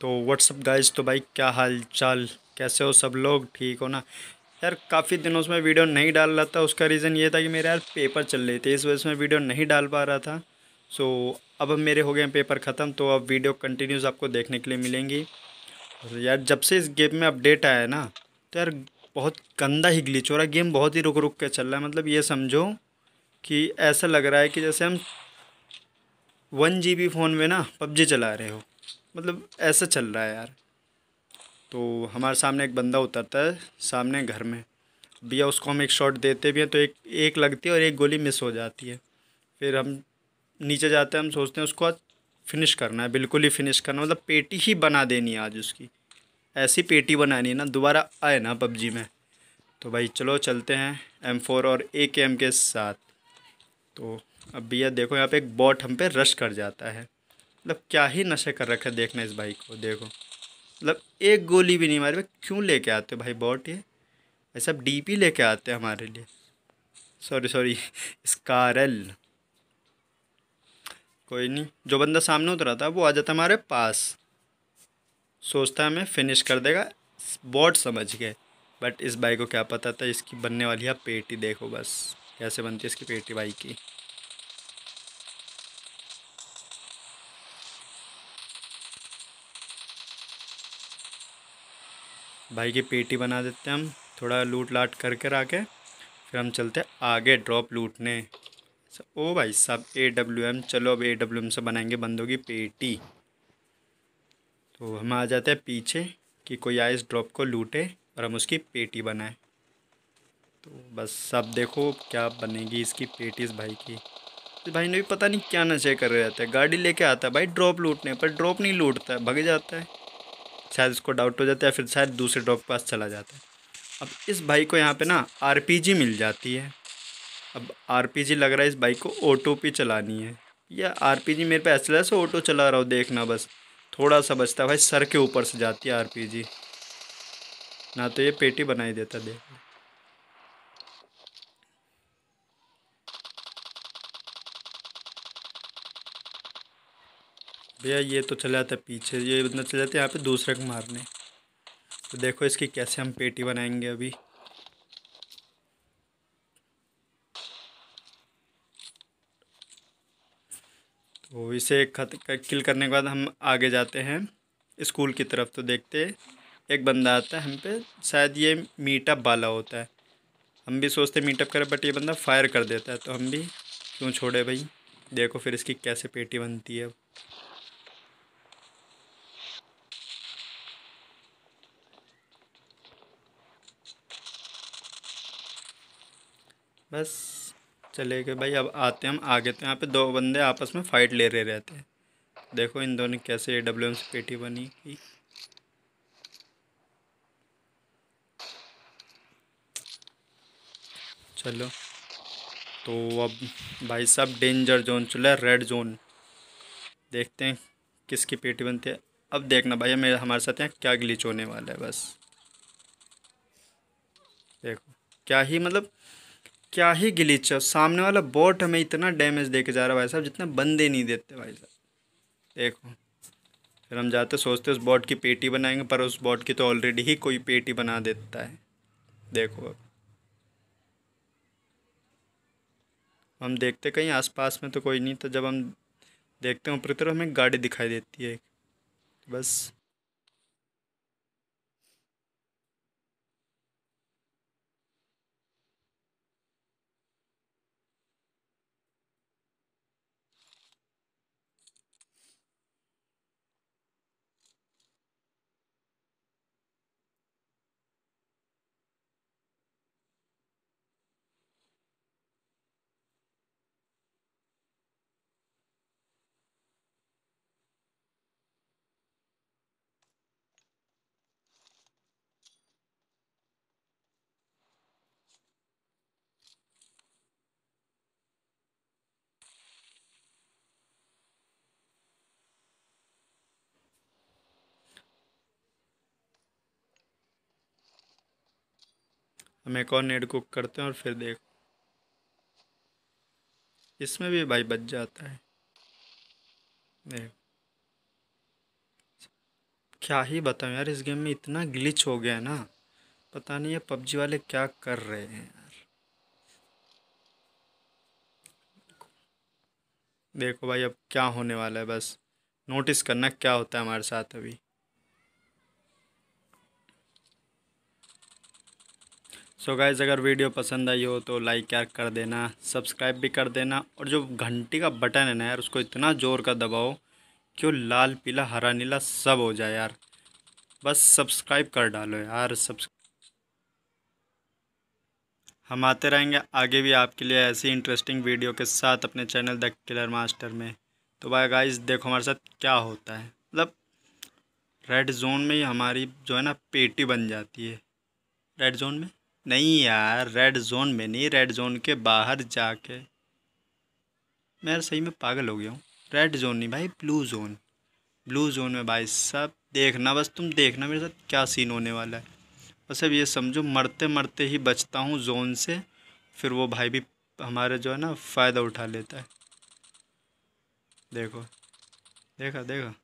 तो what's up guys तो भाई क्या हाल चाल कैसे हो सब लोग ठीक हो ना यार काफ़ी दिनों से मैं वीडियो नहीं डाल रहा था उसका रीज़न ये था कि मेरे यार पेपर चल रहे थे इस वजह से मैं वीडियो नहीं डाल पा रहा था सो अब मेरे हो गए पेपर ख़त्म तो अब वीडियो कंटिन्यूस आपको देखने के लिए मिलेंगी और यार जब से इस गेम में अपडेट आया है ना तो यार बहुत गंदा ही ग्लिच हो रहा है गेम बहुत ही रुक रुक के चल रहा है मतलब ये समझो कि ऐसा लग रहा है कि जैसे हम वन जी फ़ोन में ना पबजी चला रहे हो मतलब ऐसा चल रहा है यार तो हमारे सामने एक बंदा उतरता है सामने घर में भैया उसको हम एक शॉट देते भी हैं तो एक एक लगती है और एक गोली मिस हो जाती है फिर हम नीचे जाते हैं हम सोचते हैं उसको आज फिनिश करना है बिल्कुल ही फिनिश करना मतलब पेटी ही बना देनी है आज उसकी ऐसी पेटी बनानी है ना दोबारा आए ना पबजी में तो भाई चलो चलते हैं एम फोर और ए के एम के साथ तो अब भैया देखो यहाँ पे एक बॉट हम पे रश कर जाता है मतलब क्या ही नशे कर रखे देखना इस भाई को देखो मतलब एक गोली भी नहीं मारी भाई क्यों लेके आते हो भाई बॉट ये भाई साहब डी पी लेके आते हैं हमारे लिए सॉरी सॉरी स्कारल कोई नहीं जो बंदा सामने उतरा था वो आ जाता हमारे पास सोचता है मैं फिनिश कर देगा बॉट समझ गए बट इस बाइक को क्या पता था इसकी बनने वाली है पेटी देखो बस कैसे बनती है इसकी पेटी बाइक की भाई की पेटी बना देते हैं हम थोड़ा लूट लाट कर कर आके फिर हम चलते हैं आगे ड्रॉप लूटने ओ भाई साहब ए डब्ल्यू एम चलो अब ए डब्ल्यू एम से बनाएंगे बंदों की पेटी तो हम आ जाते हैं पीछे कि कोई आए इस ड्रॉप को लूटे और हम उसकी पेटी बनाएं तो बस सब देखो क्या बनेगी इसकी पेटी इस भाई की इस भाई ने भी पता नहीं क्या नशे कर रहे रहते हैं गाड़ी लेके आता है भाई ड्रॉप लूटने पर ड्रॉप नहीं लूटता है भग जाता है शायद इसको डाउट हो जाता है फिर शायद दूसरे डॉग के पास चला जाता है अब इस भाई को यहाँ पे ना आर मिल जाती है अब आर लग रहा है इस बाइक को ऑटो पे चलानी है या आर मेरे पे ऐसा से ऑटो चला रहा हूँ देखना बस थोड़ा सा बचता है भाई सर के ऊपर से जाती है आर ना तो ये पेटी बनाई देता देख भैया ये तो चला जाता है पीछे ये इतना चले जाते हैं यहाँ पे दूसरे को मारने तो देखो इसकी कैसे हम पेटी बनाएंगे अभी तो इसे खत किल करने के बाद हम आगे जाते हैं स्कूल की तरफ तो देखते एक बंदा आता है हम पे शायद ये मीटअप वाला होता है हम भी सोचते मीटअप करें बट ये बंदा फायर कर देता है तो हम भी क्यों छोड़े भाई देखो फिर इसकी कैसे पेटी बनती है बस चले गए भाई अब आते हैं हम आगे तो यहाँ पे दो बंदे आपस में फ़ाइट ले रहे रहते हैं देखो इन दोनों कैसे डब्ल्यू एम सी पेटी बनी की चलो तो अब भाई साहब डेंजर जोन चला रेड जोन देखते हैं किसकी पेटी बनती है अब देखना भाई मेरे हमारे साथ यहाँ क्या ग्लिच होने वाला है बस देखो क्या ही मतलब क्या ही गिलीच है सामने वाला बोट हमें इतना डैमेज दे के जा रहा है भाई साहब जितना बंदे नहीं देते भाई साहब देखो फिर हम जाते सोचते उस बोट की पेटी बनाएंगे पर उस बॉट की तो ऑलरेडी ही कोई पेटी बना देता है देखो अब हम देखते कहीं आसपास में तो कोई नहीं तो जब हम देखते हैं ऊपर तरफ हमें गाड़ी दिखाई देती है बस हम एक और नेट कुक करते हैं और फिर देखो इसमें भी भाई बच जाता है देखो क्या ही बताऊँ यार इस गेम में इतना ग्लिच हो गया है ना पता नहीं ये पबजी वाले क्या कर रहे हैं यार देखो भाई अब क्या होने वाला है बस नोटिस करना क्या होता है हमारे साथ अभी सो so गाइज़ अगर वीडियो पसंद आई हो तो लाइक यार कर देना सब्सक्राइब भी कर देना और जो घंटी का बटन है ना यार उसको इतना ज़ोर का दबाओ कि वो लाल पीला हरा नीला सब हो जाए यार बस सब्सक्राइब कर डालो यार सब्स हम आते रहेंगे आगे भी आपके लिए ऐसी इंटरेस्टिंग वीडियो के साथ अपने चैनल द किलर मास्टर में तो भाई गाइज देखो हमारे साथ क्या होता है मतलब रेड जोन में ही हमारी जो है ना पेटी बन जाती है रेड जोन में नहीं यार रेड जोन में नहीं रेड जोन के बाहर जाके मैं यार सही में पागल हो गया हूँ रेड जोन नहीं भाई ब्लू जोन ब्लू जोन में भाई साहब देखना बस तुम देखना मेरे साथ क्या सीन होने वाला है बस अब ये समझो मरते मरते ही बचता हूँ जोन से फिर वो भाई भी हमारे जो है ना फ़ायदा उठा लेता है देखो देखा देखा